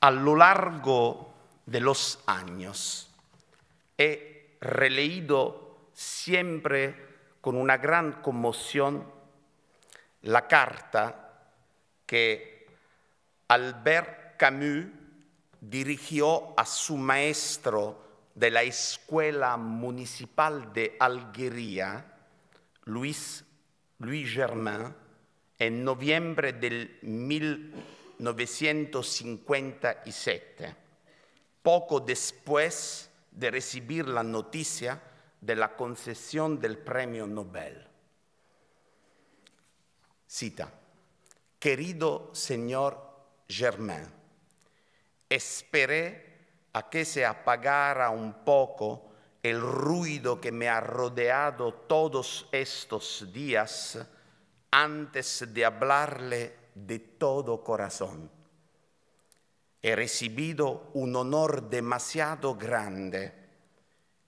a lo largo de los años. He releído siempre con una gran conmoción la carta que Albert Camus dirigió a su maestro de la Escuela Municipal de Alguería, Luis, Louis Germain, en noviembre del 1957, poco después de recibir la noticia de la concesión del premio Nobel. Cita, querido señor Germain, esperé a que se apagara un poco el ruido que me ha rodeado todos estos días antes de hablarle de todo corazón. He recibido un honor demasiado grande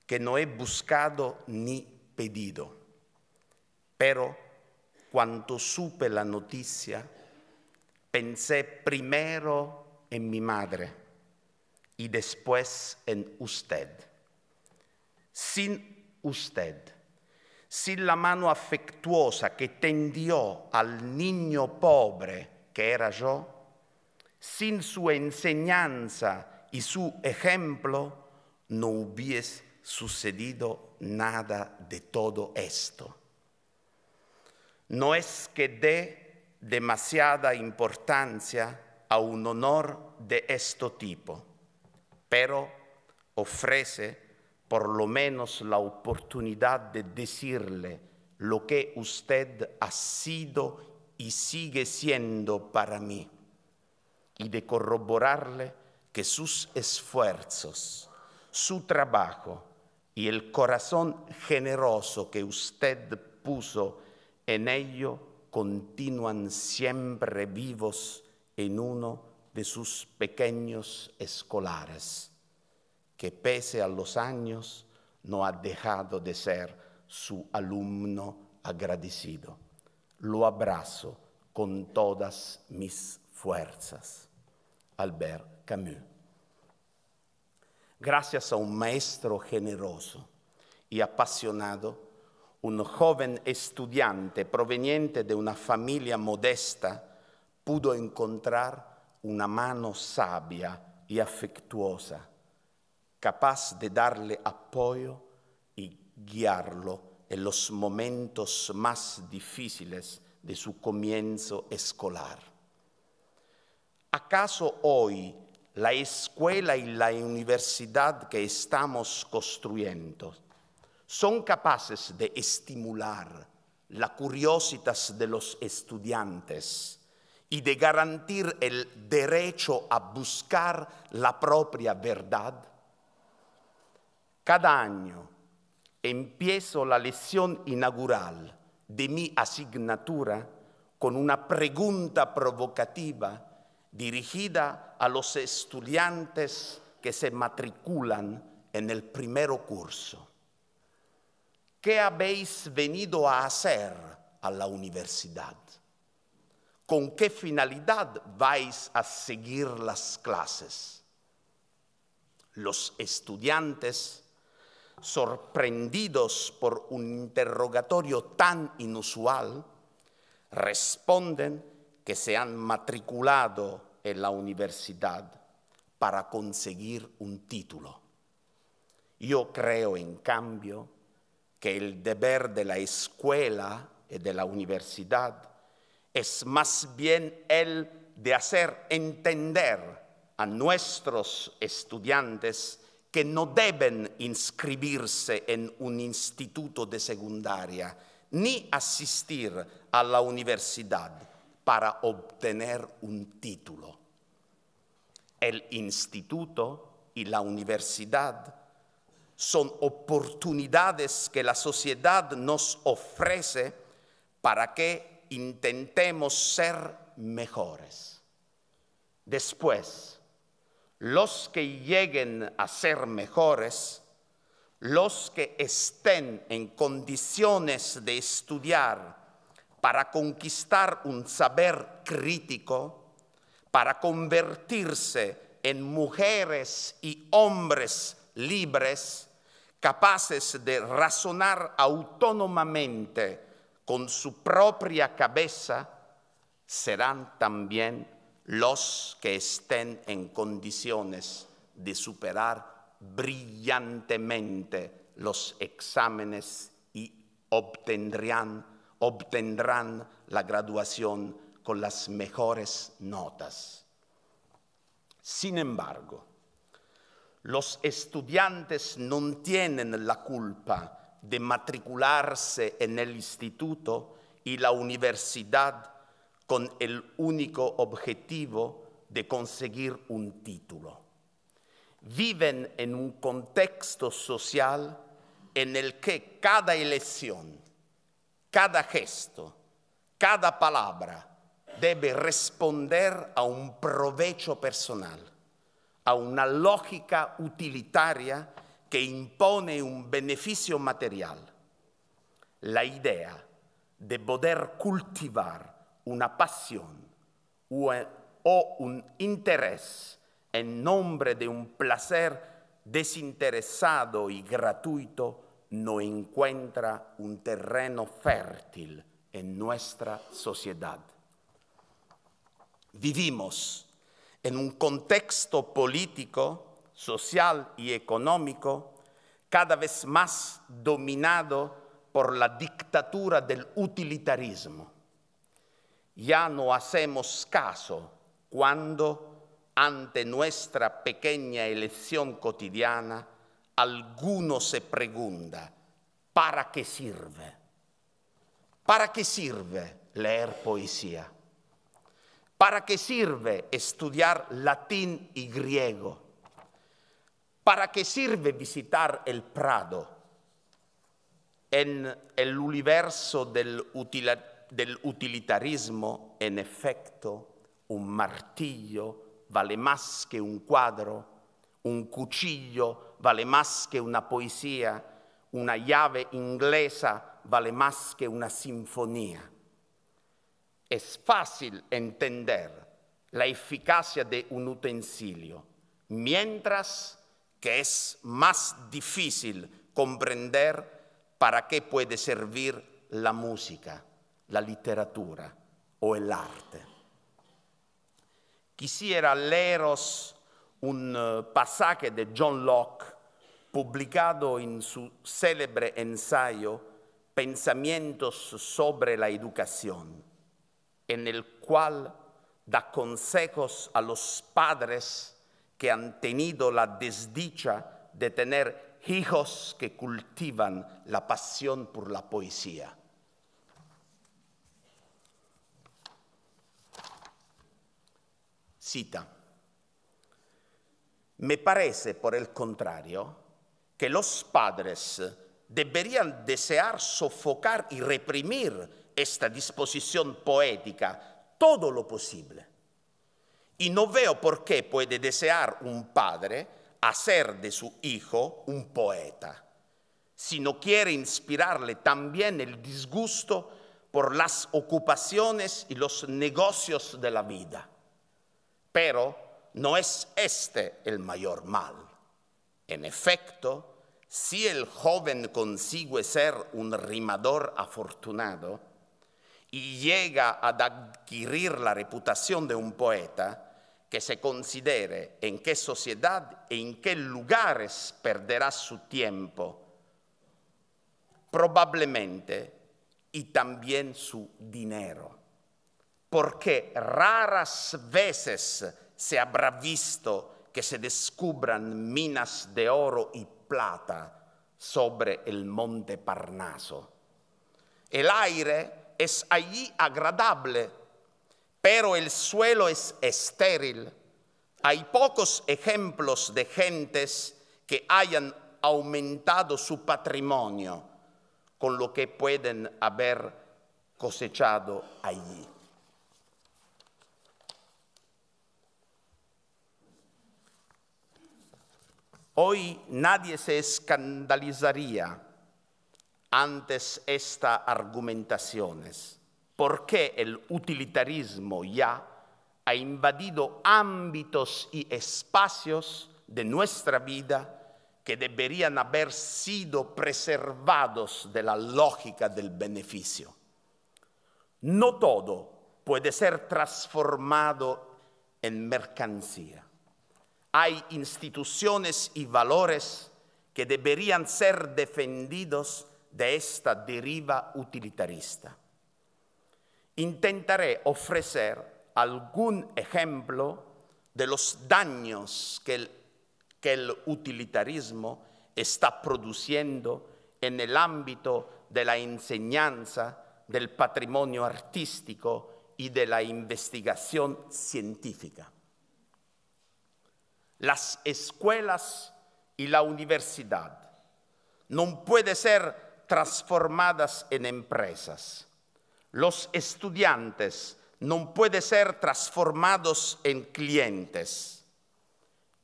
que no he buscado ni pedido. Pero cuando supe la noticia, pensé primero en mi madre y después en usted. Sin usted sin la mano afectuosa que tendió al niño pobre que era yo, sin su enseñanza y su ejemplo, no hubiese sucedido nada de todo esto. No es que dé demasiada importancia a un honor de este tipo, pero ofrece por lo menos la oportunidad de decirle lo que usted ha sido y sigue siendo para mí y de corroborarle que sus esfuerzos, su trabajo y el corazón generoso que usted puso en ello continúan siempre vivos en uno de sus pequeños escolares que pese a los años no ha dejado de ser su alumno agradecido. Lo abrazo con todas mis fuerzas. Albert Camus. Gracias a un maestro generoso y apasionado, un joven estudiante proveniente de una familia modesta pudo encontrar una mano sabia y afectuosa capaz de darle apoyo y guiarlo en los momentos más difíciles de su comienzo escolar. ¿Acaso hoy la escuela y la universidad que estamos construyendo son capaces de estimular la curiosidad de los estudiantes y de garantir el derecho a buscar la propia verdad? Cada año empiezo la lección inaugural de mi asignatura con una pregunta provocativa dirigida a los estudiantes que se matriculan en el primer curso. ¿Qué habéis venido a hacer a la universidad? ¿Con qué finalidad vais a seguir las clases? Los estudiantes sorprendidos por un interrogatorio tan inusual, responden que se han matriculado en la universidad para conseguir un título. Yo creo, en cambio, que el deber de la escuela y de la universidad es más bien el de hacer entender a nuestros estudiantes que no deben inscribirse en un instituto de secundaria ni asistir a la universidad para obtener un título. El instituto y la universidad son oportunidades que la sociedad nos ofrece para que intentemos ser mejores. Después, los que lleguen a ser mejores, los que estén en condiciones de estudiar para conquistar un saber crítico, para convertirse en mujeres y hombres libres, capaces de razonar autónomamente con su propia cabeza, serán también los que estén en condiciones de superar brillantemente los exámenes y obtendrán, obtendrán la graduación con las mejores notas. Sin embargo, los estudiantes no tienen la culpa de matricularse en el instituto y la universidad con el único objetivo de conseguir un título. Viven en un contexto social en el que cada elección, cada gesto, cada palabra debe responder a un provecho personal, a una lógica utilitaria que impone un beneficio material. La idea de poder cultivar una pasión o un interés en nombre de un placer desinteresado y gratuito no encuentra un terreno fértil en nuestra sociedad. Vivimos en un contexto político, social y económico cada vez más dominado por la dictadura del utilitarismo ya no hacemos caso cuando ante nuestra pequeña elección cotidiana alguno se pregunta, ¿para qué sirve? ¿Para qué sirve leer poesía? ¿Para qué sirve estudiar latín y griego? ¿Para qué sirve visitar el Prado? En el universo del utilitarismo, del utilitarismo, en efecto, un martillo vale más que un cuadro, un cuchillo vale más que una poesía, una llave inglesa vale más que una sinfonía. Es fácil entender la eficacia de un utensilio, mientras que es más difícil comprender para qué puede servir la música la literatura o el arte. Quisiera leeros un eh, pasaje de John Locke publicado en su célebre ensayo Pensamientos sobre la educación, en el cual da consejos a los padres que han tenido la desdicha de tener hijos que cultivan la pasión por la poesía. Cita. Me parece, por el contrario, que los padres deberían desear sofocar y reprimir esta disposición poética todo lo posible. Y no veo por qué puede desear un padre hacer de su hijo un poeta, si no quiere inspirarle también el disgusto por las ocupaciones y los negocios de la vida pero no es este el mayor mal. En efecto, si el joven consigue ser un rimador afortunado y llega a adquirir la reputación de un poeta, que se considere en qué sociedad y e en qué lugares perderá su tiempo, probablemente, y también su dinero porque raras veces se habrá visto que se descubran minas de oro y plata sobre el monte Parnaso. El aire es allí agradable, pero el suelo es estéril. Hay pocos ejemplos de gentes que hayan aumentado su patrimonio con lo que pueden haber cosechado allí. Hoy nadie se escandalizaría antes estas argumentaciones. porque el utilitarismo ya ha invadido ámbitos y espacios de nuestra vida que deberían haber sido preservados de la lógica del beneficio? No todo puede ser transformado en mercancía hay instituciones y valores que deberían ser defendidos de esta deriva utilitarista. Intentaré ofrecer algún ejemplo de los daños que el, utilitarismo está produciendo en el ámbito de la enseñanza, del patrimonio artístico y de la investigación científica las escuelas y la universidad. No pueden ser transformadas en empresas. Los estudiantes no pueden ser transformados en clientes.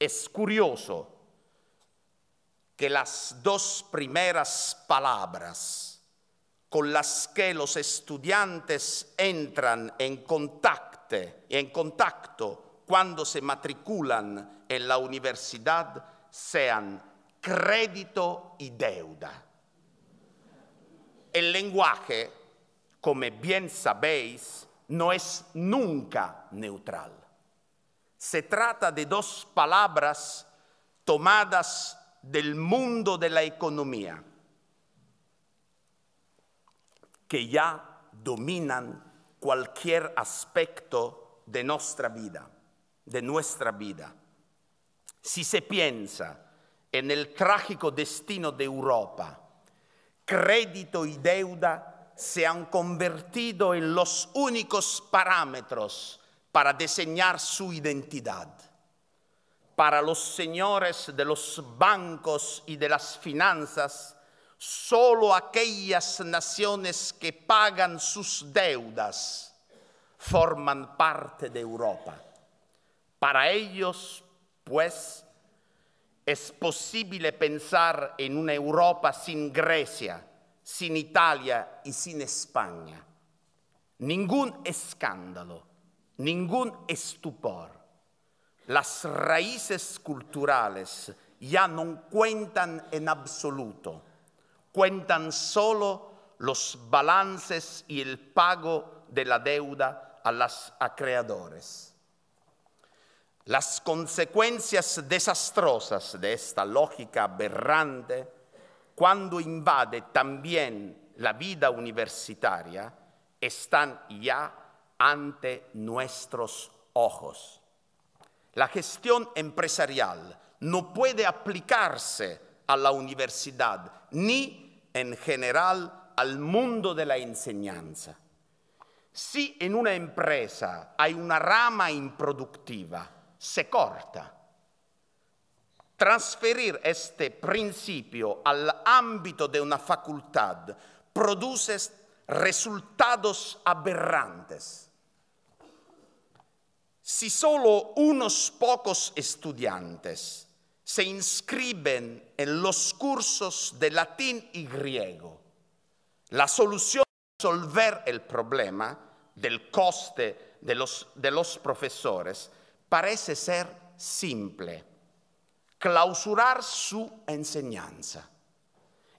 Es curioso que las dos primeras palabras con las que los estudiantes entran en en contacto cuando se matriculan en la universidad sean crédito y deuda. El lenguaje, como bien sabéis, no es nunca neutral. Se trata de dos palabras tomadas del mundo de la economía que ya dominan cualquier aspecto de nuestra vida de nuestra vida. Si se piensa en el trágico destino de Europa, crédito y deuda se han convertido en los únicos parámetros para diseñar su identidad. Para los señores de los bancos y de las finanzas, solo aquellas naciones que pagan sus deudas forman parte de Europa. Para ellos, pues, es posible pensar en una Europa sin Grecia, sin Italia y sin España. Ningún escándalo, ningún estupor. Las raíces culturales ya no cuentan en absoluto, cuentan solo los balances y el pago de la deuda a los acreedores. Las consecuencias desastrosas de esta lógica aberrante, cuando invade también la vida universitaria, están ya ante nuestros ojos. La gestión empresarial no puede aplicarse a la universidad ni en general al mundo de la enseñanza. Si en una empresa hay una rama improductiva, se corta. Transferir este principio al ámbito de una facultad produce resultados aberrantes. Si solo unos pocos estudiantes se inscriben en los cursos de latín y griego, la solución es resolver el problema del coste de los profesores parece ser simple, clausurar su enseñanza.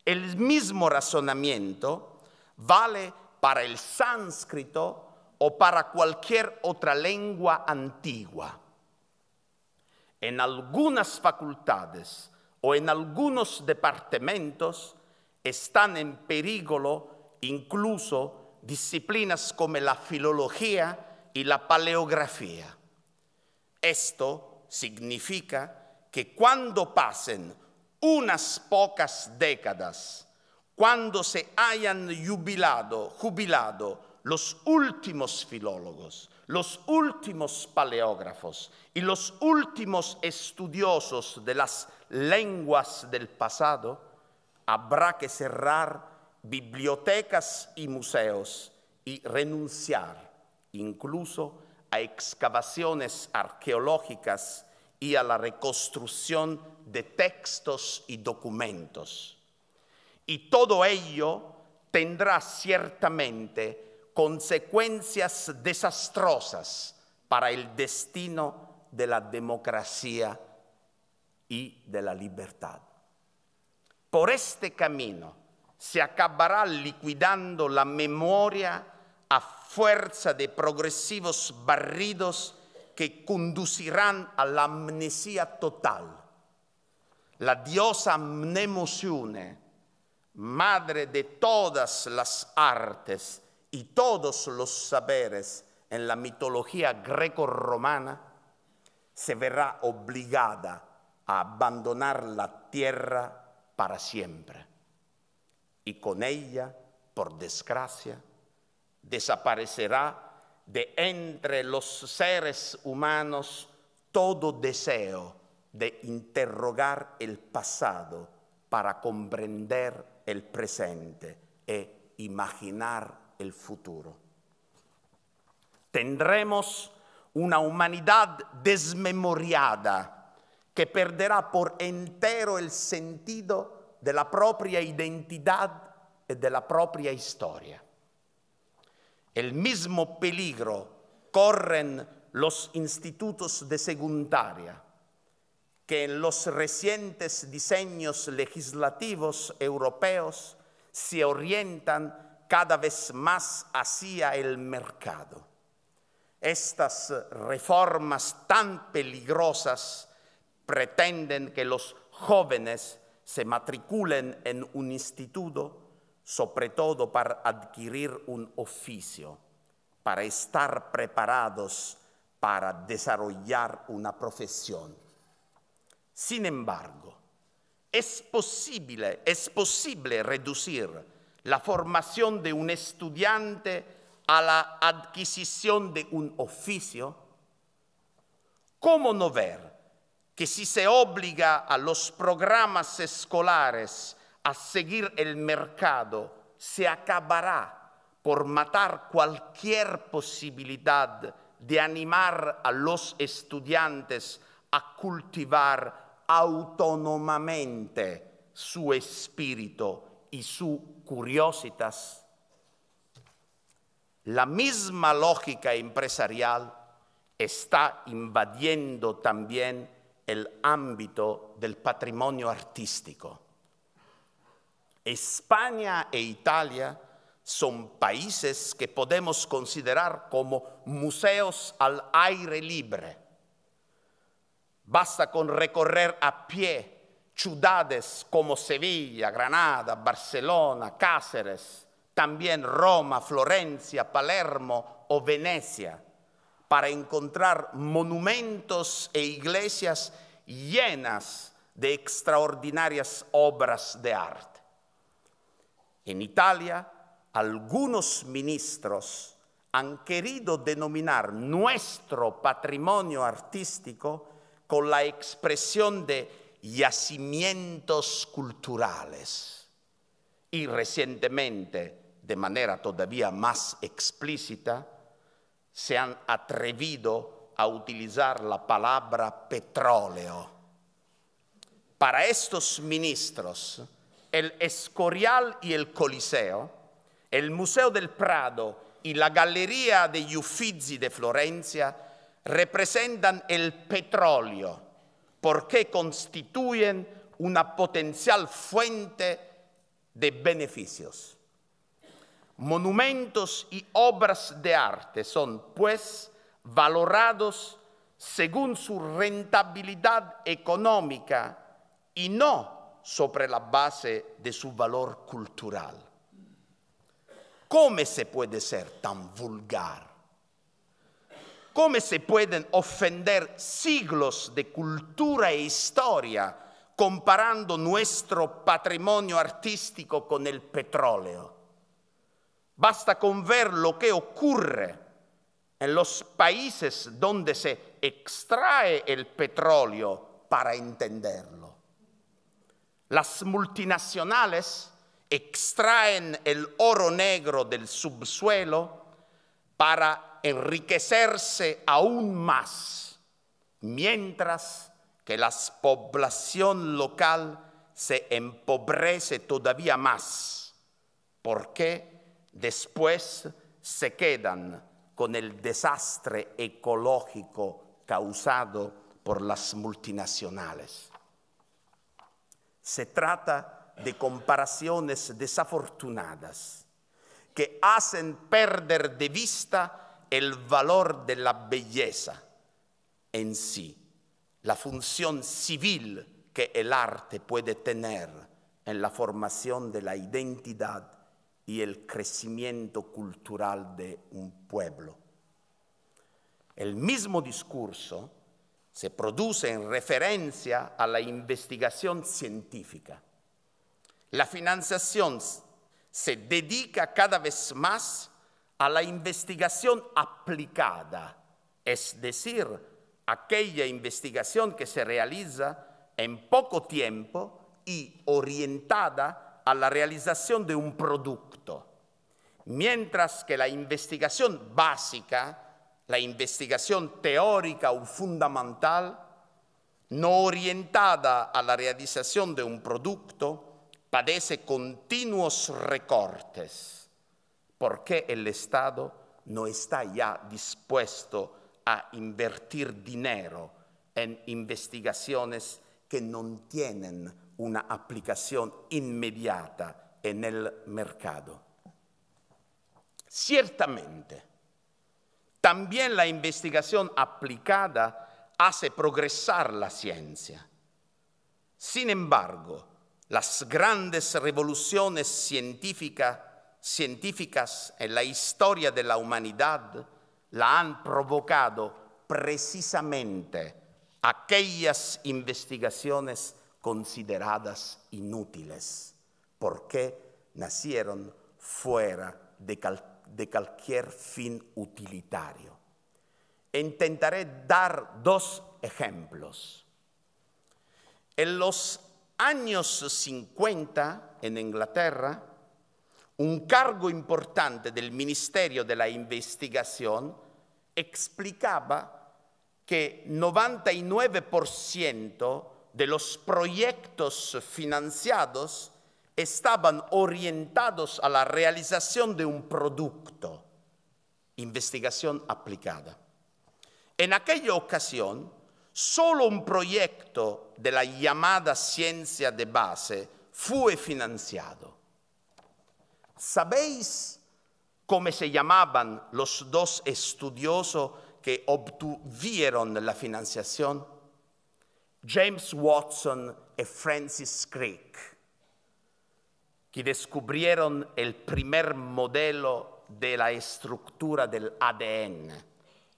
El mismo razonamiento vale para el sánscrito o para cualquier otra lengua antigua. En algunas facultades o en algunos departamentos están en peligro incluso disciplinas como la filología y la paleografía. Esto significa que cuando pasen unas pocas décadas, cuando se hayan jubilado, jubilado los últimos filólogos, los últimos paleógrafos y los últimos estudiosos de las lenguas del pasado, habrá que cerrar bibliotecas y museos y renunciar incluso a excavaciones arqueológicas y a la reconstrucción de textos y documentos. Y todo ello tendrá ciertamente consecuencias desastrosas para el destino de la democracia y de la libertad. Por este camino se acabará liquidando la memoria a fuerza de progresivos barridos que conducirán a la amnesia total. La diosa Mnemosune, madre de todas las artes y todos los saberes en la mitología greco-romana, se verá obligada a abandonar la tierra para siempre. Y con ella, por desgracia, desaparecerá de entre los seres humanos todo deseo de interrogar el pasado para comprender el presente e imaginar el futuro. Tendremos una humanidad desmemoriada que perderá por entero el sentido de la propia identidad y de la propia historia. El mismo peligro corren los institutos de secundaria que en los recientes diseños legislativos europeos se orientan cada vez más hacia el mercado. Estas reformas tan peligrosas pretenden que los jóvenes se matriculen en un instituto sobre todo para adquirir un oficio, para estar preparados para desarrollar una profesión. Sin embargo, es posible, es posible reducir la formación de un estudiante a la adquisición de un oficio? ¿Cómo no ver que si se obliga a los programas escolares a seguir el mercado se acabará por matar cualquier posibilidad de animar a los estudiantes a cultivar autónomamente su espíritu y su curiositas. La misma lógica empresarial está invadiendo también el ámbito del patrimonio artístico. España e Italia son países que podemos considerar como museos al aire libre. Basta con recorrer a pie ciudades como Sevilla, Granada, Barcelona, Cáceres, también Roma, Florencia, Palermo o Venecia, para encontrar monumentos e iglesias llenas de extraordinarias obras de arte. En Italia, algunos ministros han querido denominar nuestro patrimonio artístico con la expresión de yacimientos culturales. Y recientemente, de manera todavía más explícita, se han atrevido a utilizar la palabra petróleo. Para estos ministros, el Escorial y el Coliseo, el Museo del Prado y la Galería de Uffizi de Florencia representan el petróleo porque constituyen una potencial fuente de beneficios. Monumentos y obras de arte son, pues, valorados según su rentabilidad económica y no sobre la base de su valor cultural. ¿Cómo se puede ser tan vulgar? ¿Cómo se pueden ofender siglos de cultura e historia comparando nuestro patrimonio artístico con el petróleo? Basta con ver lo que ocurre en los países donde se extrae el petróleo para entenderlo. Las multinacionales extraen el oro negro del subsuelo para enriquecerse aún más, mientras que la población local se empobrece todavía más, porque después se quedan con el desastre ecológico causado por las multinacionales. Se trata de comparaciones desafortunadas que hacen perder de vista el valor de la belleza en sí, la función civil que el arte puede tener en la formación de la identidad y el crecimiento cultural de un pueblo. El mismo discurso se produce en referencia a la investigación científica. La financiación se dedica cada vez más a la investigación aplicada, es decir, aquella investigación que se realiza en poco tiempo y orientada a la realización de un producto, mientras que la investigación básica la investigación teórica o fundamental, no orientada a la realización de un producto, padece continuos recortes, porque el Estado no está ya dispuesto a invertir dinero en investigaciones que no tienen una aplicación inmediata en el mercado. Ciertamente, también la investigación aplicada hace progresar la ciencia. Sin embargo, las grandes revoluciones científicas en la historia de la humanidad la han provocado precisamente aquellas investigaciones consideradas inútiles, porque nacieron fuera de, cal de cualquier fin utilitario. Intentaré dar dos ejemplos. En los años 50 en Inglaterra, un cargo importante del Ministerio de la Investigación explicaba que 99% de los proyectos financiados estaban orientados a la realización de un producto, investigación aplicada. En aquella ocasión, solo un proyecto de la llamada ciencia de base fue financiado. ¿Sabéis cómo se llamaban los dos estudiosos que obtuvieron la financiación? James Watson y Francis Crick que descubrieron el primer modelo de la estructura del ADN,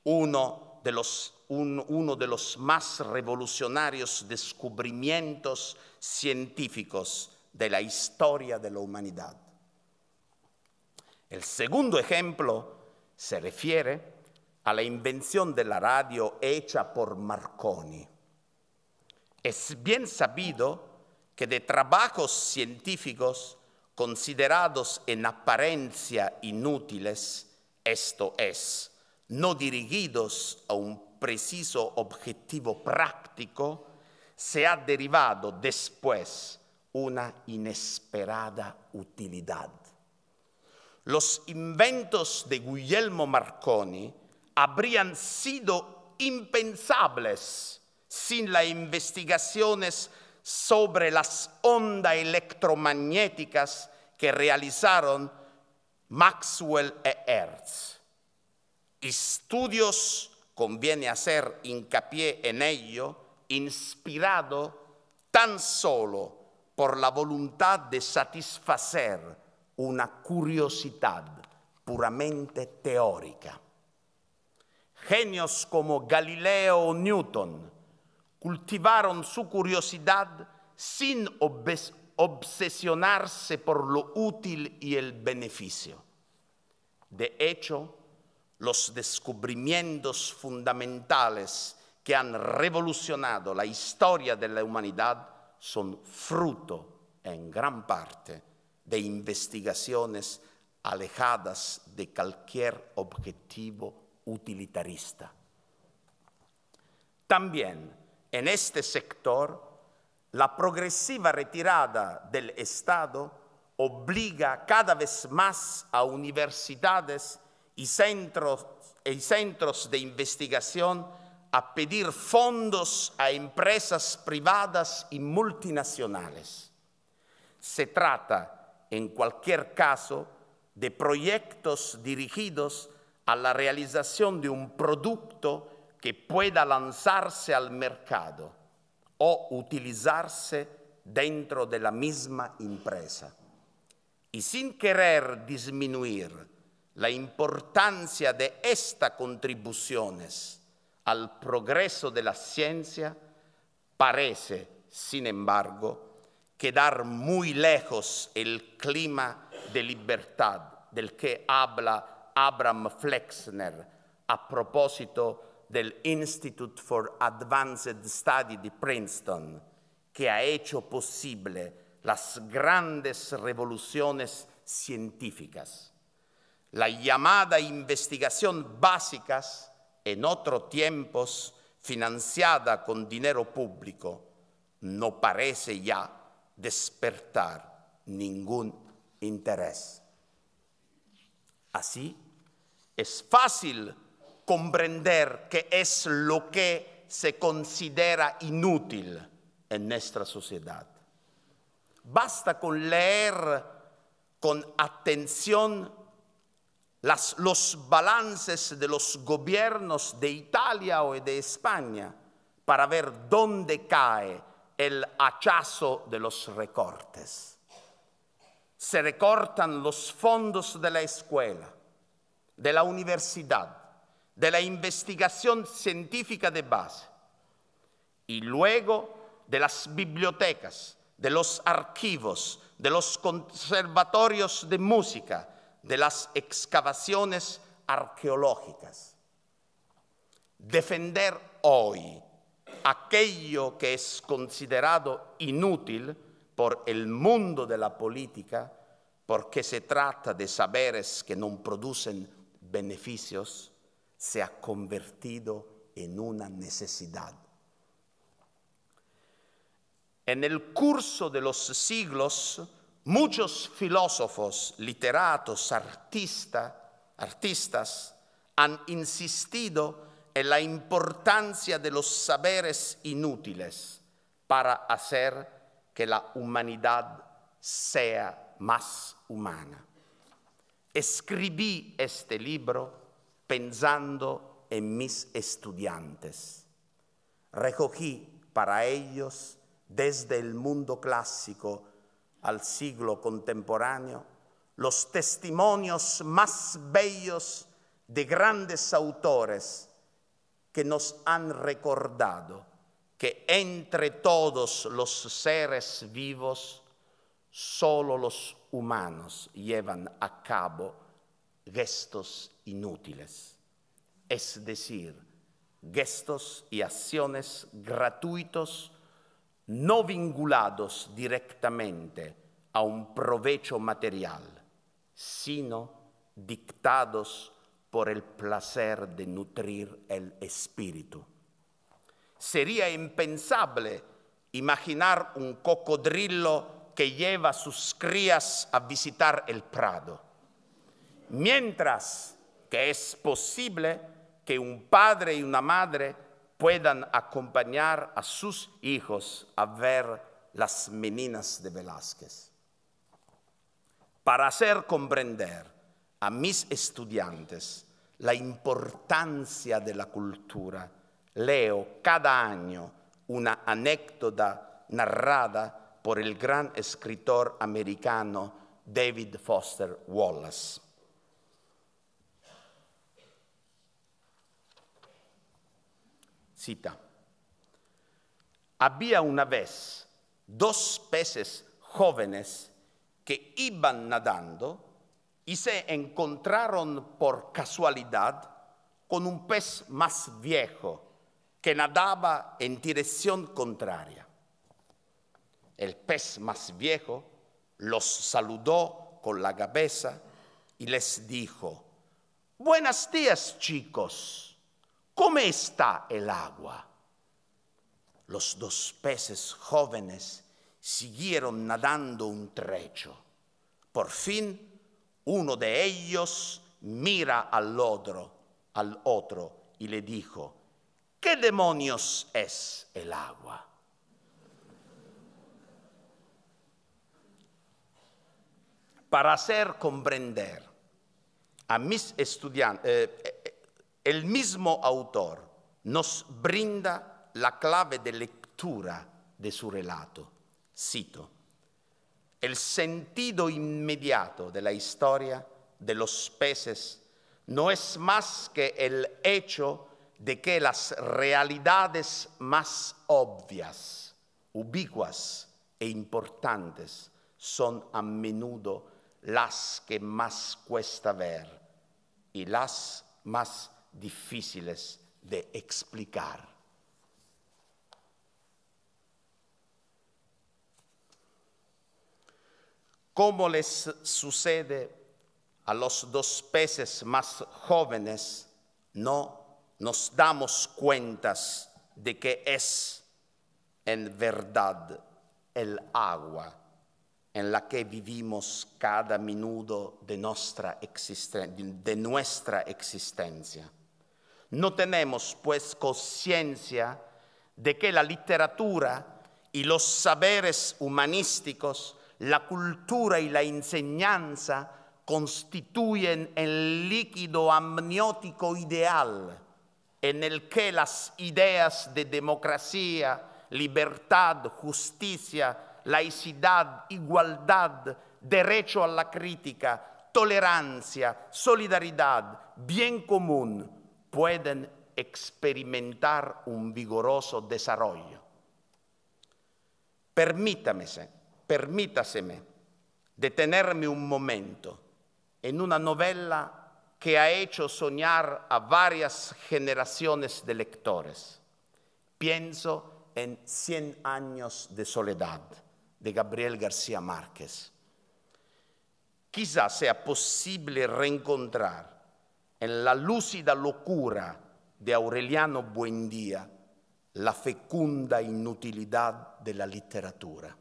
uno de los, uno de los más revolucionarios descubrimientos científicos de la historia de la humanidad. El segundo ejemplo se refiere a la invención de la radio hecha por Marconi. Es bien sabido que de trabajos científicos considerados en apariencia inútiles, esto es, no dirigidos a un preciso objetivo práctico, se ha derivado después una inesperada utilidad. Los inventos de Guglielmo Marconi habrían sido impensables sin las investigaciones sobre las ondas electromagnéticas que realizaron Maxwell e Hertz. Estudios, conviene hacer hincapié en ello, inspirado tan solo por la voluntad de satisfacer una curiosidad puramente teórica. Genios como Galileo o Newton cultivaron su curiosidad sin obsesionarse por lo útil y el beneficio. De hecho, los descubrimientos fundamentales que han revolucionado la historia de la humanidad son fruto, en gran parte, de investigaciones alejadas de cualquier objetivo utilitarista. También en este sector, la progresiva retirada del Estado obliga cada vez más a universidades y centros, centros de investigación a pedir fondos a empresas privadas y multinacionales. Se trata, en cualquier caso, de proyectos dirigidos a la realización de un producto que pueda lanzarse al mercado o utilizarse dentro de la misma empresa. Y sin querer disminuir la importancia de estas contribuciones al progreso de la ciencia, parece, sin embargo, quedar muy lejos el clima de libertad del que habla Abraham Flexner a propósito del Institute for Advanced Study de Princeton, que ha hecho posible las grandes revoluciones científicas. La llamada investigación básica, en otros tiempos financiada con dinero público no parece ya despertar ningún interés. Así es fácil comprender qué es lo que se considera inútil en nuestra sociedad. Basta con leer con atención los balances de los gobiernos de Italia o de España para ver dónde cae el hachazo de los recortes. Se recortan los fondos de la escuela, de la universidad, de la investigación científica de base y luego de las bibliotecas, de los archivos, de los conservatorios de música, de las excavaciones arqueológicas. Defender hoy aquello que es considerado inútil por el mundo de la política, porque se trata de saberes que no producen beneficios, se ha convertido en una necesidad. En el curso de los siglos, muchos filósofos, literatos, artistas, artistas han insistido en la importancia de los saberes inútiles para hacer que la humanidad sea más humana. Escribí este libro pensando en mis estudiantes. Recogí para ellos desde el mundo clásico al siglo contemporáneo los testimonios más bellos de grandes autores que nos han recordado que entre todos los seres vivos solo los humanos llevan a cabo gestos inútiles, es decir, gestos y acciones gratuitos no vinculados directamente a un provecho material, sino dictados por el placer de nutrir el espíritu. Sería impensable imaginar un cocodrilo que lleva sus crías a visitar el prado, mientras que es posible que un padre y una madre puedan acompañar a sus hijos a ver las meninas de Velázquez. Para hacer comprender a mis estudiantes la importancia de la cultura, leo cada año una anécdota narrada por el gran escritor americano David Foster Wallace. Cita. Había una vez dos peces jóvenes que iban nadando y se encontraron por casualidad con un pez más viejo que nadaba en dirección contraria. El pez más viejo los saludó con la cabeza y les dijo, buenos días chicos. ¿Cómo está el agua? Los dos peces jóvenes siguieron nadando un trecho. Por fin, uno de ellos mira al otro, y le dijo, ¿qué demonios es el agua? Para hacer comprender a mis estudiantes, eh, el mismo autor nos brinda la clave de lectura de su relato. Cito, el sentido inmediato de la historia de los peces no es más que el hecho de que las realidades más obvias, ubicuas e importantes son a menudo las que más cuesta ver y las más difíciles de explicar. ¿Cómo les sucede a los dos peces más jóvenes? No nos damos cuentas de que es en verdad el agua en la que vivimos cada minuto de nuestra existencia. No tenemos pues conciencia de que la literatura y los saberes humanísticos, la cultura y la enseñanza constituyen el líquido amniótico ideal en el que las ideas de democracia, libertad, justicia, laicidad, igualdad, derecho a la crítica, tolerancia, solidaridad, bien común, pueden experimentar un vigoroso desarrollo. Permítame, permítaseme detenerme un momento en una novela que ha hecho soñar a varias generaciones de lectores. Pienso en Cien años de soledad de Gabriel García Márquez. Quizá sea posible reencontrar en la lúcida locura de Aureliano Buendía la fecunda inutilidad de la literatura.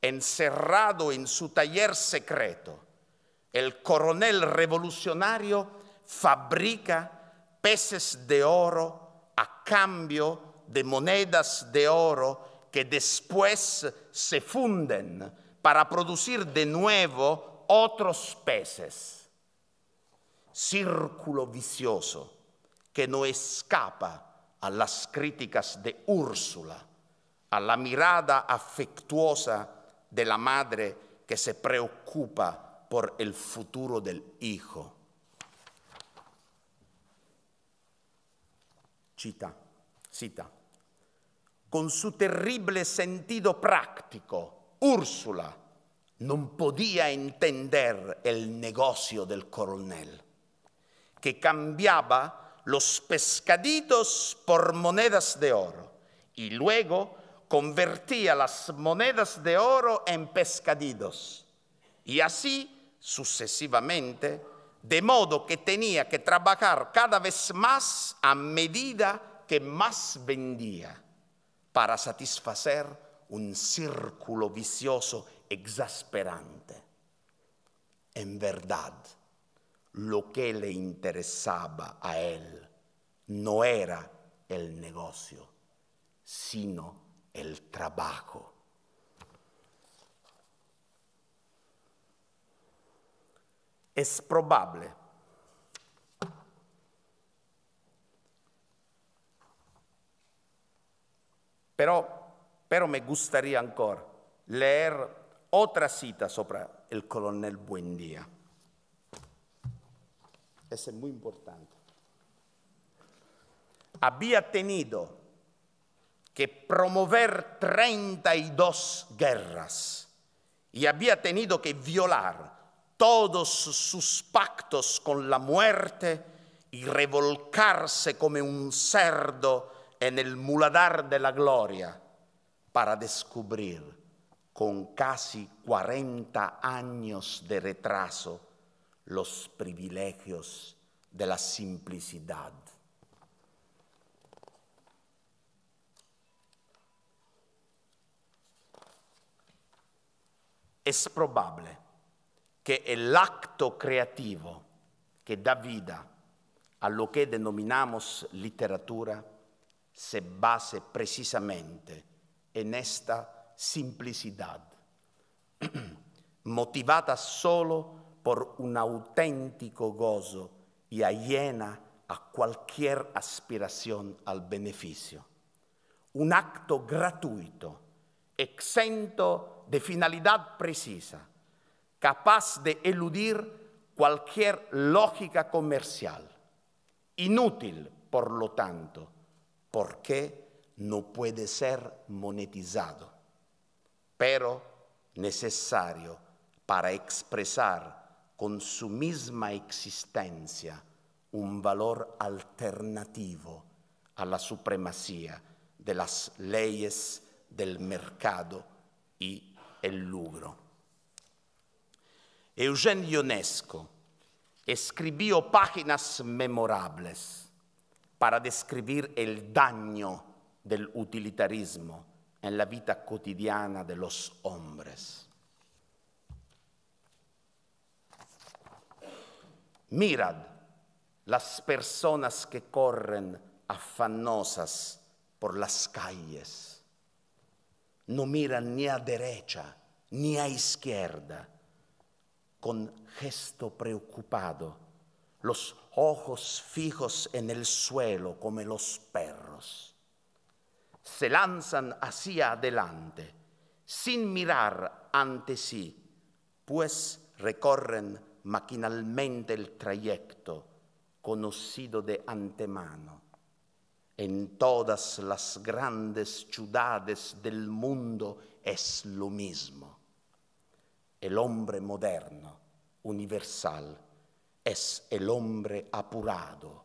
Encerrado en su taller secreto, el coronel revolucionario fabrica peces de oro a cambio de monedas de oro que después se funden para producir de nuevo otros peces círculo vicioso que no escapa a las críticas de Úrsula, a la mirada afectuosa de la madre que se preocupa por el futuro del hijo. Cita, cita. Con su terrible sentido práctico, Úrsula no podía entender el negocio del coronel que cambiaba los pescaditos por monedas de oro y luego convertía las monedas de oro en pescaditos. Y así sucesivamente, de modo que tenía que trabajar cada vez más a medida que más vendía para satisfacer un círculo vicioso exasperante. En verdad, lo que le interesaba a él no era el negocio, sino el trabajo. Es probable Pero, me gustaría ancora leer otra cita sobre el coronel Buendía es muy importante. Había tenido que promover 32 guerras y había tenido que violar todos sus pactos con la muerte y revolcarse como un cerdo en el muladar de la gloria para descubrir con casi 40 años de retraso los privilegios de la simplicidad. Es probable que el acto creativo que da vida a lo que denominamos literatura se base precisamente en esta simplicidad, motivada solo por un auténtico gozo y allena a cualquier aspiración al beneficio. Un acto gratuito, exento de finalidad precisa, capaz de eludir cualquier lógica comercial. Inútil, por lo tanto, porque no puede ser monetizado, pero necesario para expresar con su misma existencia un valor alternativo a la supremacía de las leyes del mercado y el lucro. Eugenio Ionesco escribió páginas memorables para describir el daño del utilitarismo en la vida cotidiana de los hombres. Mirad las personas que corren afanosas por las calles. No miran ni a derecha ni a izquierda. Con gesto preocupado, los ojos fijos en el suelo como los perros. Se lanzan hacia adelante, sin mirar ante sí, pues recorren maquinalmente el trayecto conocido de antemano. En todas las grandes ciudades del mundo es lo mismo. El hombre moderno, universal, es el hombre apurado,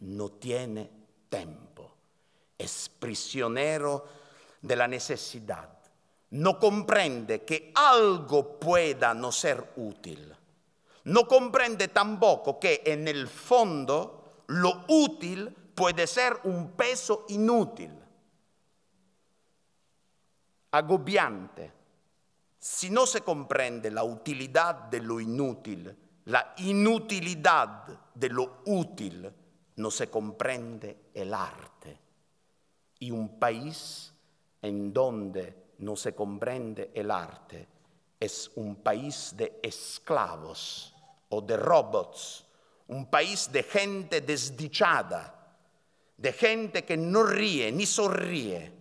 no tiene tiempo, es prisionero de la necesidad, no comprende que algo pueda no ser útil no comprende tampoco que, en el fondo lo útil puede ser un peso inútil, agobiante. Si no se comprende la utilidad de lo inútil, la inutilidad de lo útil, no se comprende el arte. Y un país en donde no se comprende el arte, es un país de esclavos o de robots, un país de gente desdichada, de gente que no ríe ni sonríe,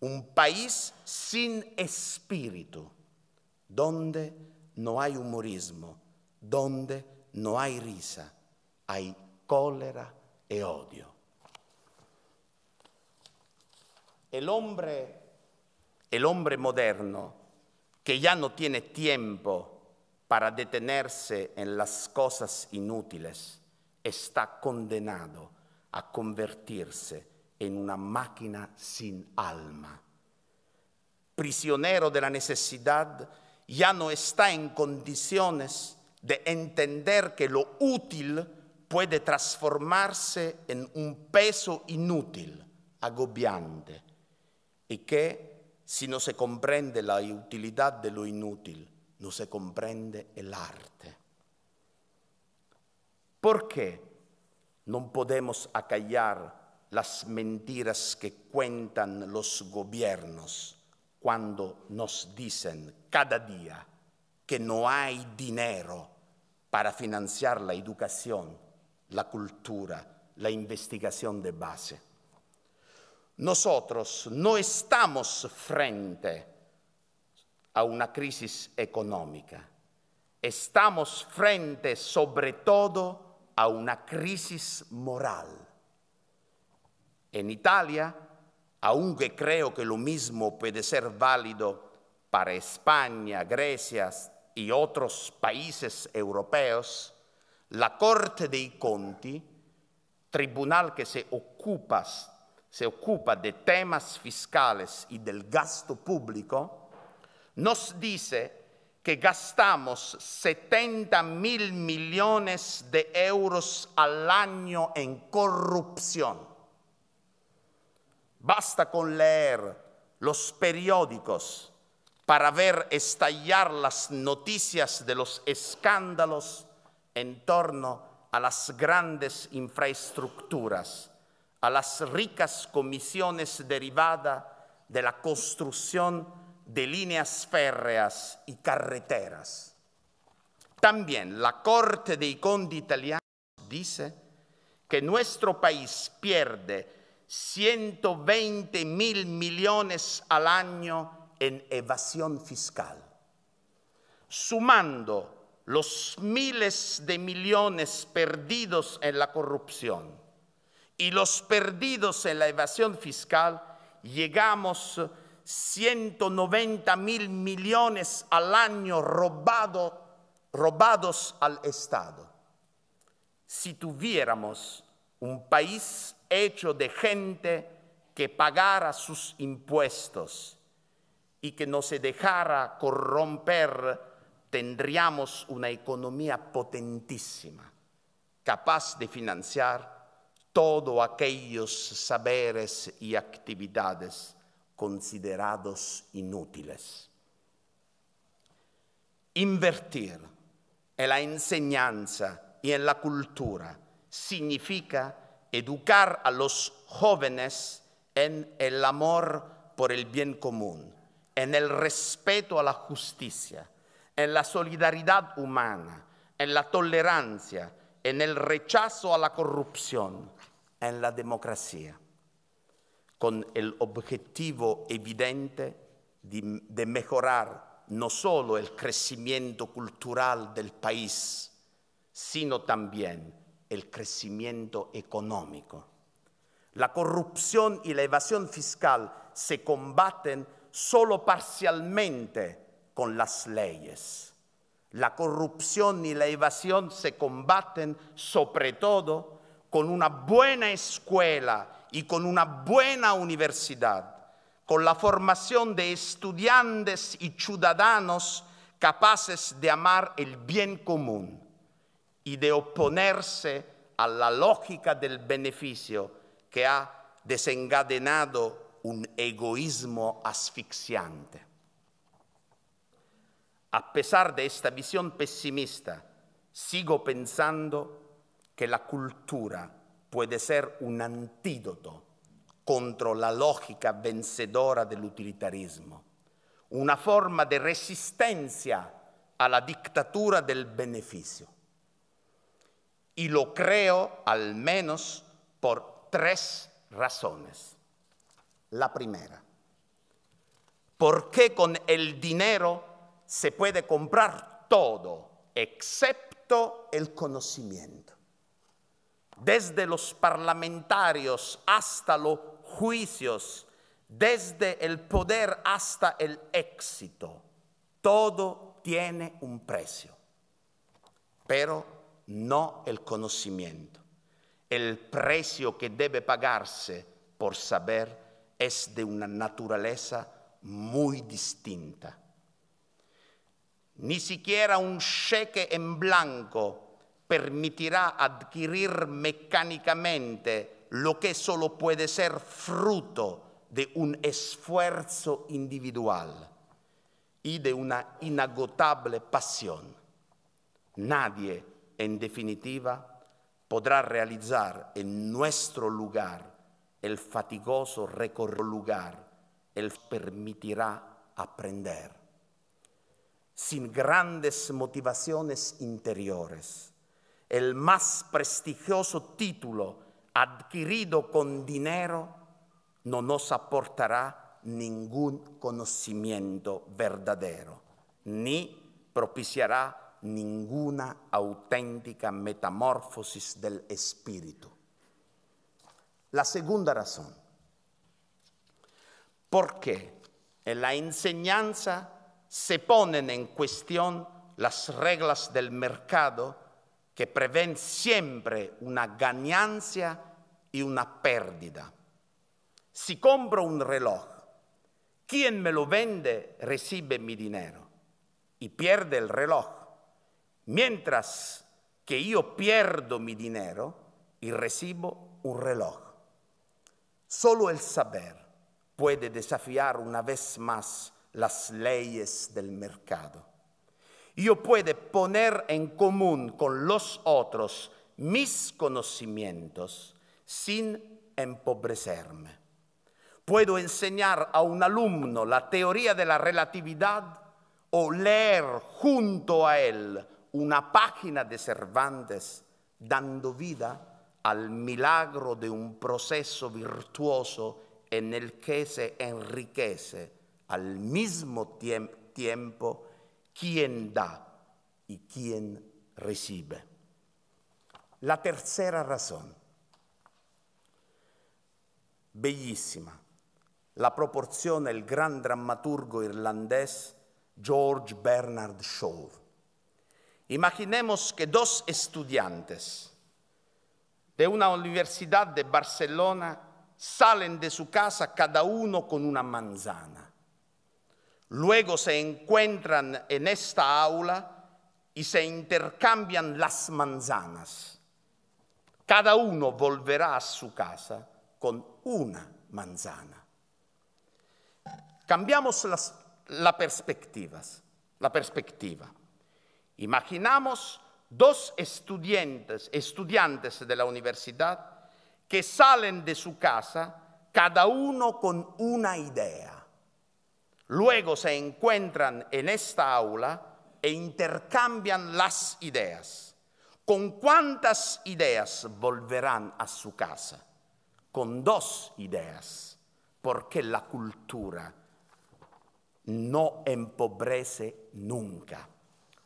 un país sin espíritu, donde no hay humorismo, donde no hay risa, hay cólera y e odio. El hombre, el hombre moderno, que ya no tiene tiempo para detenerse en las cosas inútiles, está condenado a convertirse en una máquina sin alma. Prisionero de la necesidad, ya no está en condiciones de entender que lo útil puede transformarse en un peso inútil, agobiante, y que si no se comprende la utilidad de lo inútil, no se comprende el arte. ¿Por qué no podemos acallar las mentiras que cuentan los gobiernos cuando nos dicen cada día que no hay dinero para financiar la educación, la cultura, la investigación de base? Nosotros no estamos frente a una crisis económica, estamos frente sobre todo a una crisis moral. En Italia, aunque creo que lo mismo puede ser válido para España, Grecia y otros países europeos, la Corte de Conti, tribunal que se ocupa se ocupa de temas fiscales y del gasto público, nos dice que gastamos 70 mil millones de euros al año en corrupción. Basta con leer los periódicos para ver estallar las noticias de los escándalos en torno a las grandes infraestructuras a las ricas comisiones derivadas de la construcción de líneas férreas y carreteras. También la Corte de Conti italianos dice que nuestro país pierde 120 mil millones al año en evasión fiscal, sumando los miles de millones perdidos en la corrupción y los perdidos en la evasión fiscal, llegamos 190 mil millones al año robados al Estado. Si tuviéramos un país hecho de gente que pagara sus impuestos y que no se dejara corromper, tendríamos una economía potentísima, capaz de financiar todos aquellos saberes y actividades considerados inútiles. Invertir en la enseñanza y en la cultura significa educar a los jóvenes en el amor por el bien común, en el respeto a la justicia, en la solidaridad humana, en la tolerancia, en el rechazo a la corrupción, en la democracia, con el objetivo evidente de, de mejorar no solo el crecimiento cultural del país, sino también el crecimiento económico. La corrupción y la evasión fiscal se combaten solo parcialmente con las leyes. La corrupción y la evasión se combaten sobre todo con una buena escuela y con una buena universidad, con la formación de estudiantes y ciudadanos capaces de amar el bien común y de oponerse a la lógica del beneficio que ha desencadenado un egoísmo asfixiante. A pesar de esta visión pesimista, sigo pensando que la cultura puede ser un antídoto contra la lógica vencedora del utilitarismo, una forma de resistencia a la dictadura del beneficio. Y lo creo al menos por tres razones. La primera, porque con el dinero se puede comprar todo excepto el conocimiento desde los parlamentarios hasta los juicios, desde el poder hasta el éxito. Todo tiene un precio, pero no el conocimiento. El precio que debe pagarse por saber es de una naturaleza muy distinta. Ni siquiera un cheque en blanco permitirá adquirir mecánicamente lo que solo puede ser fruto de un esfuerzo individual y de una inagotable pasión. Nadie, en definitiva, podrá realizar en nuestro lugar el fatigoso recorrido lugar, el permitirá aprender. Sin grandes motivaciones interiores, el más prestigioso título adquirido con dinero, no nos aportará ningún conocimiento verdadero, ni propiciará ninguna auténtica metamorfosis del espíritu. La segunda razón, porque en la enseñanza se ponen en cuestión las reglas del mercado, que prevén siempre una ganancia y una pérdida. Si compro un reloj, quien me lo vende recibe mi dinero y pierde el reloj, mientras que yo pierdo mi dinero y recibo un reloj. Solo el saber puede desafiar una vez más las leyes del mercado yo puede poner en común con los otros mis conocimientos sin empobrecerme. Puedo enseñar a un alumno la teoría de la relatividad o leer junto a él una página de Cervantes dando vida al milagro de un proceso virtuoso en el que se enriquece al mismo tiempo quien da y quien recibe. La tercera razón, bellissima, la proporziona il gran drammaturgo irlandés George Bernard Shaw. Imaginemos que dos estudiantes de una universidad de Barcelona salen de su casa cada uno con una manzana Luego se encuentran en esta aula y se intercambian las manzanas. Cada uno volverá a su casa con una manzana. Cambiamos las, la, perspectivas, la perspectiva. Imaginamos dos estudiantes, estudiantes de la universidad que salen de su casa, cada uno con una idea Luego se encuentran en esta aula e intercambian las ideas. ¿Con cuántas ideas volverán a su casa? Con dos ideas, porque la cultura no empobrece nunca.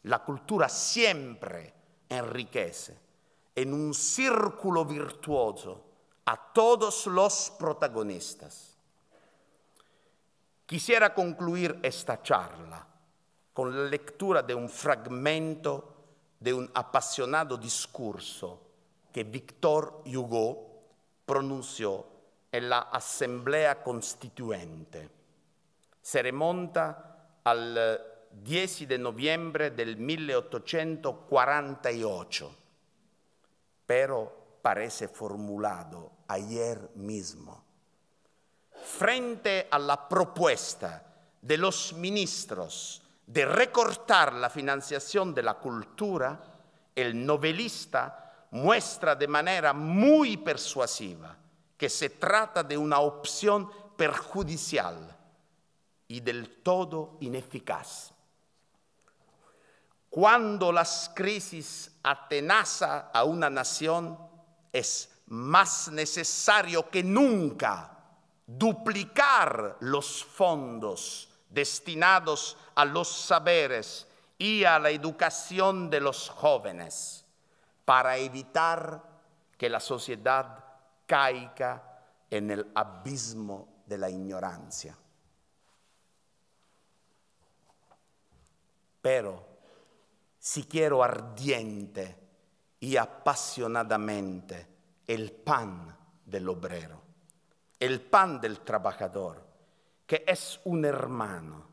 La cultura siempre enriquece en un círculo virtuoso a todos los protagonistas. Quisiera concluir esta charla con la lectura de un fragmento de un apasionado discurso que Victor Hugo pronunció en la Assemblea Constituente. Se remonta al 10 de noviembre del 1848, pero parece formulado ayer mismo. frente a la propuesta de los ministros de recortar la financiación de la cultura, el novelista muestra de manera muy persuasiva que se trata de una opción perjudicial y del todo ineficaz. Cuando las crisis atenaza a una nación, es más necesario que nunca duplicar los fondos destinados a los saberes y a la educación de los jóvenes para evitar que la sociedad caiga en el abismo de la ignorancia. Pero si quiero ardiente y apasionadamente el pan del obrero, el pan del trabajador, que es un hermano.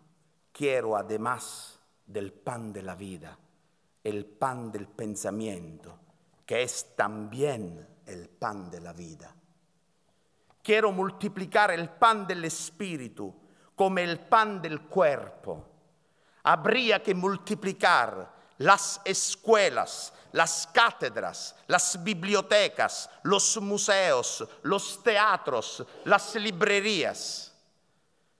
Quiero además del pan de la vida, el pan del pensamiento, que es también el pan de la vida. Quiero multiplicar el pan del espíritu como el pan del cuerpo. Habría que multiplicar las escuelas, las cátedras, las bibliotecas, los museos, los teatros, las librerías.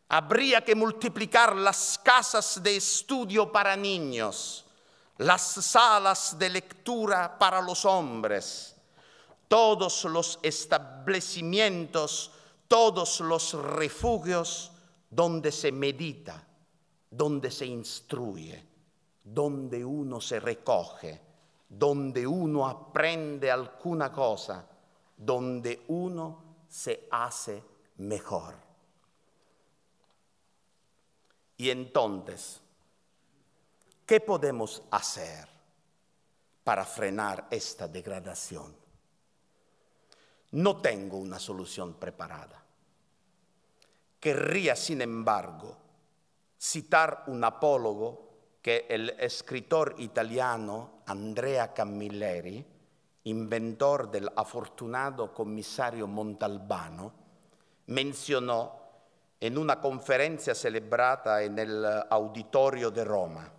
Habría que multiplicar las casas de estudio para niños, las salas de lectura para los hombres, todos los establecimientos, todos los refugios donde se medita, donde se instruye, donde uno se recoge donde uno aprende alguna cosa, donde uno se hace mejor. Y entonces, ¿qué podemos hacer para frenar esta degradación? No tengo una solución preparada. Querría, sin embargo, citar un apólogo che el escritor eh, italiano Andrea Camilleri, inventore del afortunato commissario Montalbano, menzionò in una conferenza celebrata nell'auditorio di Roma.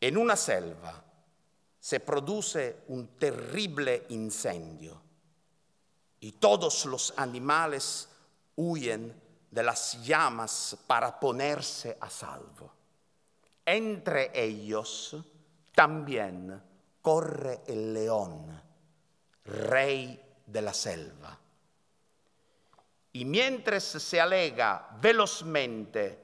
In una selva se produce un terribile incendio e tutti gli animali huyen de las llamas para ponerse a salvo. Entre ellos también corre el león, rey de la selva. Y mientras se alega velozmente,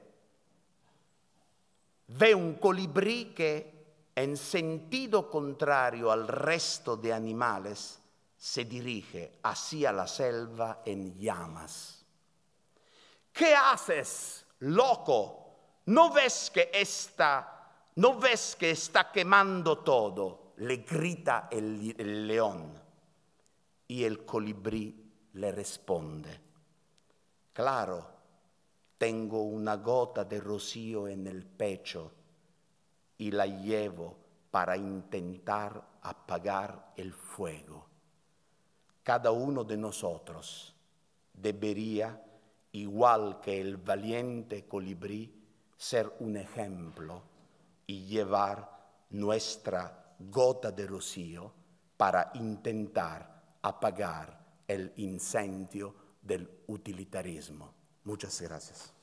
ve un colibrí que en sentido contrario al resto de animales se dirige hacia la selva en llamas. ¿Qué haces, loco? ¿No ves que está, no está quemando todo? Le grita el, león y el colibrí le responde. Claro, tengo una gota de rocío en el pecho y la llevo para intentar apagar el fuego. Cada uno de nosotros debería, igual que el valiente colibrí, ser un ejemplo y llevar nuestra gota de rocío para intentar apagar el incendio del utilitarismo. Muchas gracias.